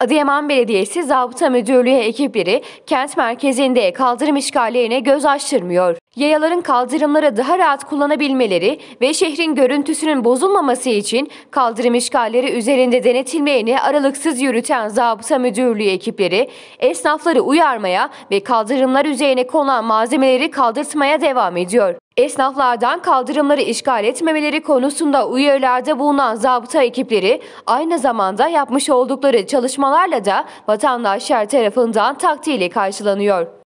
Adıyaman Belediyesi Zabıta Müdürlüğü ekipleri kent merkezinde kaldırım işgallerine göz açtırmıyor. Yayaların kaldırımlara daha rahat kullanabilmeleri ve şehrin görüntüsünün bozulmaması için kaldırım işgalleri üzerinde denetilmeyeni aralıksız yürüten Zabıta Müdürlüğü ekipleri esnafları uyarmaya ve kaldırımlar üzerine konan malzemeleri kaldırtmaya devam ediyor. Esnaflardan kaldırımları işgal etmemeleri konusunda uyarılarda bulunan zabıta ekipleri aynı zamanda yapmış oldukları çalışmalarla da vatandaşlar tarafından takdirle karşılanıyor.